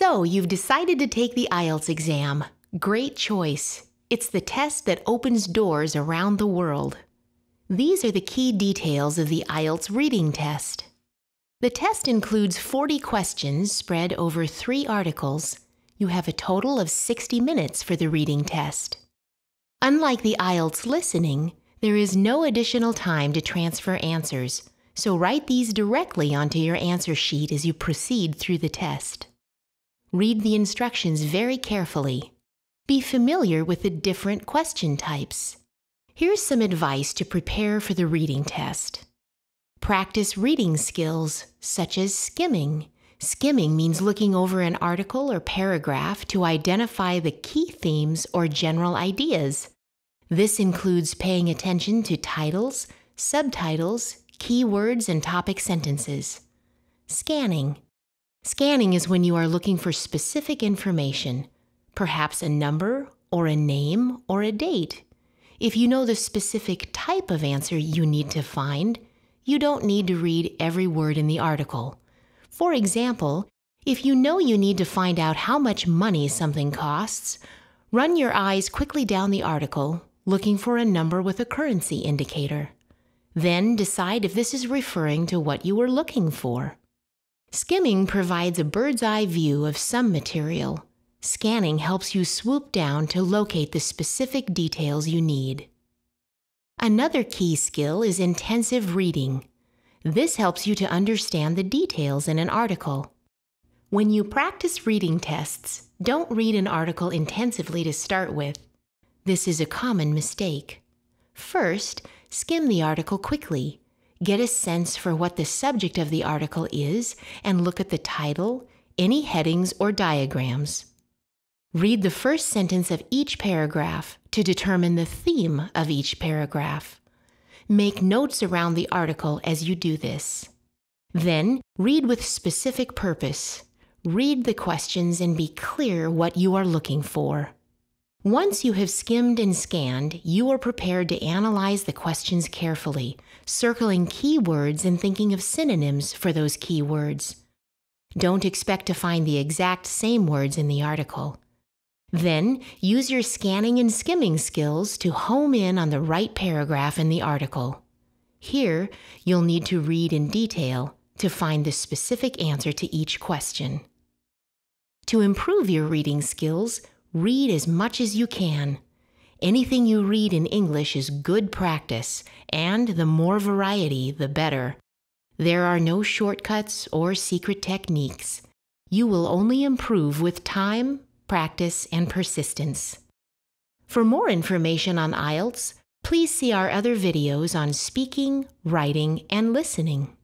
So you've decided to take the IELTS exam. Great choice. It's the test that opens doors around the world. These are the key details of the IELTS reading test. The test includes 40 questions spread over three articles. You have a total of 60 minutes for the reading test. Unlike the IELTS listening, there is no additional time to transfer answers, so write these directly onto your answer sheet as you proceed through the test. Read the instructions very carefully. Be familiar with the different question types. Here's some advice to prepare for the reading test. Practice reading skills such as skimming. Skimming means looking over an article or paragraph to identify the key themes or general ideas. This includes paying attention to titles, subtitles, keywords, and topic sentences. Scanning. Scanning is when you are looking for specific information, perhaps a number or a name or a date. If you know the specific type of answer you need to find, you don't need to read every word in the article. For example, if you know you need to find out how much money something costs, run your eyes quickly down the article, looking for a number with a currency indicator. Then decide if this is referring to what you were looking for. Skimming provides a bird's eye view of some material. Scanning helps you swoop down to locate the specific details you need. Another key skill is intensive reading. This helps you to understand the details in an article. When you practice reading tests, don't read an article intensively to start with. This is a common mistake. First, skim the article quickly get a sense for what the subject of the article is, and look at the title, any headings or diagrams. Read the first sentence of each paragraph to determine the theme of each paragraph. Make notes around the article as you do this. Then read with specific purpose. Read the questions and be clear what you are looking for. Once you have skimmed and scanned, you are prepared to analyze the questions carefully, circling keywords and thinking of synonyms for those keywords. Don't expect to find the exact same words in the article. Then, use your scanning and skimming skills to home in on the right paragraph in the article. Here, you'll need to read in detail to find the specific answer to each question. To improve your reading skills, Read as much as you can. Anything you read in English is good practice, and the more variety, the better. There are no shortcuts or secret techniques. You will only improve with time, practice, and persistence. For more information on IELTS, please see our other videos on speaking, writing, and listening.